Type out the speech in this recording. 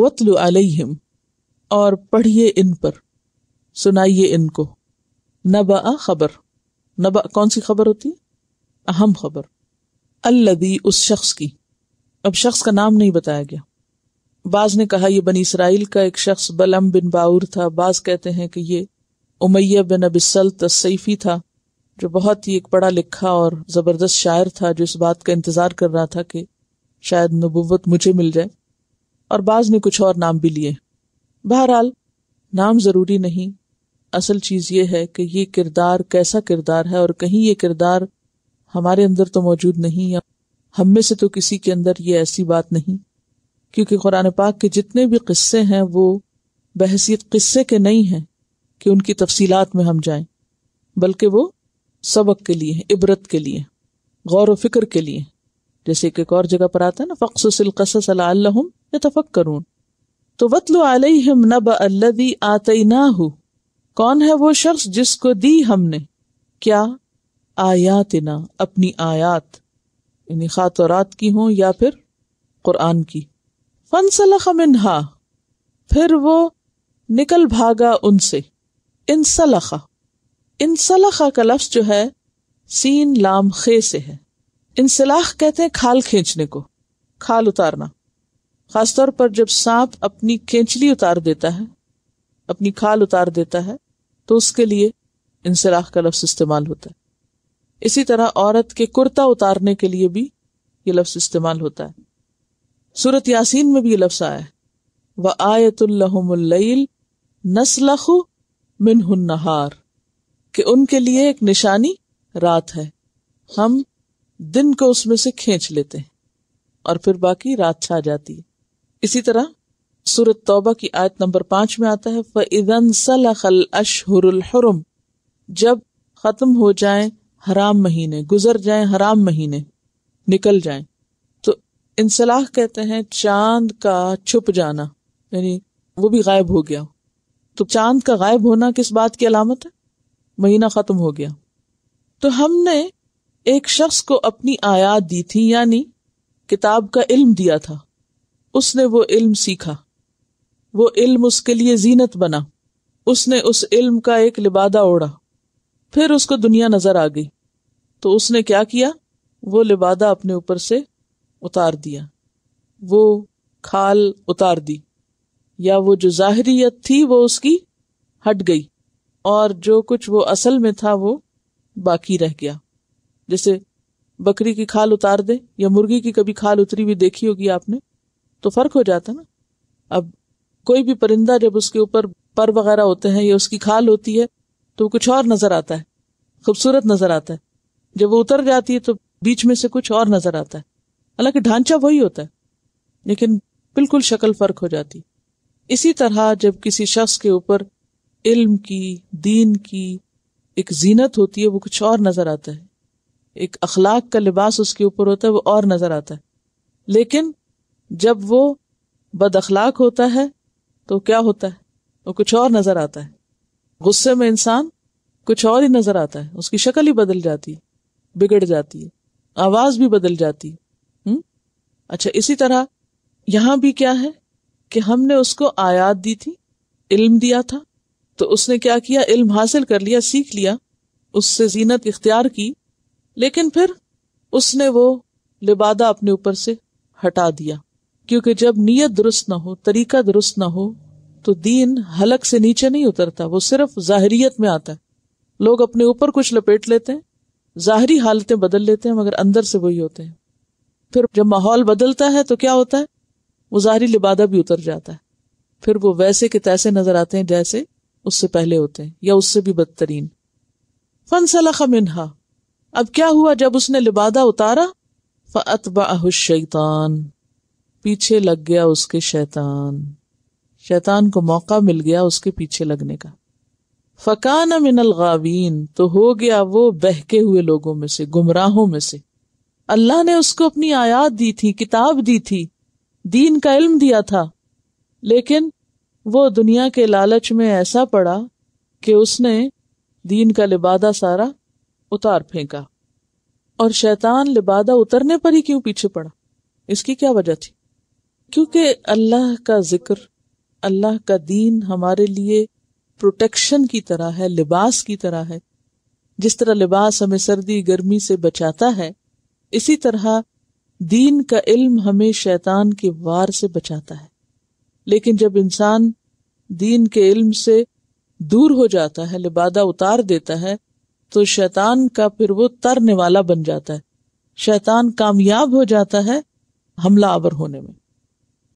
वतल अलैहिम और पढ़िए इन पर सुनाइए इनको नबा खबर नबा कौन सी खबर होती है अहम खबर अल्लदी उस शख्स की अब शख्स का नाम नहीं बताया गया बाज ने कहा यह बनी इसराइल का एक शख्स बलम बिन बाउर था बाज कहते हैं कि ये उमैया बिन अबिसल तसैफी था जो बहुत ही एक पढ़ा लिखा और ज़बरदस्त शायर था जो इस बात का इंतज़ार कर रहा था कि शायद नबुवत मुझे मिल जाए और बाज ने कुछ और नाम भी लिए बहरहाल नाम ज़रूरी नहीं असल चीज़ ये है कि ये किरदार कैसा किरदार है और कहीं ये किरदार हमारे अंदर तो मौजूद नहीं या हम में से तो किसी के अंदर ये ऐसी बात नहीं क्योंकि कुरान पाक के जितने भी किस्से हैं वो बहसीत किस्से के नहीं हैं कि उनकी तफसीलात में हम जाएं बल्कि वो सबक के लिए हैं इबरत के लिए गौर व फिक्र के लिए जैसे एक और जगह पर आता है ना फ़क्स सिलकसम यतफक्करून तो वतलु अलैहिम नबा अल्लज़ी आतैनाहु कौन है वो शख्स जिसको दी हमने क्या आयातना अपनी आयात यानी खातरात की हों या फिर कुरान की फन मिनहा फिर वो निकल भागा उनसे इन सलखा का लफ्ज जो है सीन लाम खे से है इंसलाख कहते हैं खाल खींचने को खाल उतारना खासतौर पर जब सांप अपनी केंचली उतार देता है अपनी खाल उतार देता है तो उसके लिए इंसराख का लफ्ज इस्तेमाल होता है इसी तरह औरत के कुर्ता उतारने के लिए भी ये लफ्ज इस्तेमाल होता है सूरत यासीन में भी ये लफ्ज आया है व आयतुल्लहमुल्लईल नस्लखु मिनहुन नहार कि उनके लिए एक निशानी रात है हम दिन को उसमें से खींच लेते हैं और फिर बाकी रात छा जाती है इसी तरह सूरत तौबा की आयत नंबर पांच में आता है फ़न सलखल अशहरम जब ख़त्म हो जाए हराम महीने गुजर जाए हराम महीने निकल जाए तो इंसलाह कहते हैं चांद का छुप जाना यानी वो भी गायब हो गया तो चांद का गायब होना किस बात की अलामत है महीना ख़त्म हो गया तो हमने एक शख्स को अपनी आयात दी थी यानी किताब का इल्म दिया था उसने वो इल्म सीखा वो इल्म उसके लिए जीनत बना उसने उस इल्म का एक लिबादा ओढ़ा फिर उसको दुनिया नजर आ गई तो उसने क्या किया वो लिबादा अपने ऊपर से उतार दिया वो खाल उतार दी या वो जो जाहरीत थी वो उसकी हट गई और जो कुछ वो असल में था वो बाकी रह गया जैसे बकरी की खाल उतार दे या मुर्गी की कभी खाल उतरी हुई देखी होगी आपने तो फर्क हो जाता ना अब कोई भी परिंदा जब उसके ऊपर पर वगैरह होते हैं या उसकी खाल होती है तो कुछ और नजर आता है खूबसूरत नजर आता है जब वो उतर जाती है तो बीच में से कुछ और नजर आता है हालांकि ढांचा वही होता है लेकिन बिल्कुल शक्ल फर्क हो जाती इसी तरह जब किसी शख्स के ऊपर इल्म की दीन की एक जीनत होती है वो कुछ और नजर आता है एक अखलाक का लिबास उसके ऊपर होता है वो और नजर आता है लेकिन जब वो बद अखलाक होता है तो क्या होता है वो कुछ और नजर आता है गुस्से में इंसान कुछ और ही नजर आता है उसकी शक्ल ही बदल जाती है बिगड़ जाती है आवाज भी बदल जाती है हुँ? हम्म? अच्छा इसी तरह यहां भी क्या है कि हमने उसको आयात दी थी इल्म दिया था तो उसने क्या किया इल्म हासिल कर लिया सीख लिया उससे जीनत इख्तियार की लेकिन फिर उसने वो लिबादा अपने ऊपर से हटा दिया क्योंकि जब नीयत दुरुस्त ना हो तरीका दुरुस्त ना हो तो दीन हलक से नीचे नहीं उतरता वो सिर्फ जाहरीत में आता है लोग अपने ऊपर कुछ लपेट लेते हैं जाहरी हालतें बदल लेते हैं मगर अंदर से वही होते हैं फिर जब माहौल बदलता है तो क्या होता है वो जाहरी लिबादा भी उतर जाता है फिर वो वैसे के तैसे नजर आते हैं जैसे उससे पहले होते हैं या उससे भी बदतरीन फन सलाखा अब क्या हुआ जब उसने लिबादा उतारा फ़तबा शैतान पीछे लग गया उसके शैतान शैतान को मौका मिल गया उसके पीछे लगने का फकान मिनल गावीन तो हो गया वो बहके हुए लोगों में से गुमराहों में से अल्लाह ने उसको अपनी आयात दी थी किताब दी थी दीन का इल्म दिया था लेकिन वो दुनिया के लालच में ऐसा पड़ा कि उसने दीन का लिबादा सारा उतार फेंका और शैतान लिबादा उतरने पर ही क्यों पीछे पड़ा इसकी क्या वजह थी क्योंकि अल्लाह का जिक्र अल्लाह का दीन हमारे लिए प्रोटेक्शन की तरह है लिबास की तरह है जिस तरह लिबास हमें सर्दी गर्मी से बचाता है इसी तरह दीन का इल्म हमें शैतान के वार से बचाता है लेकिन जब इंसान दीन के इल्म से दूर हो जाता है लिबादा उतार देता है तो शैतान का फिर वो तरने वाला बन जाता है शैतान कामयाब हो जाता है हमला आवर होने में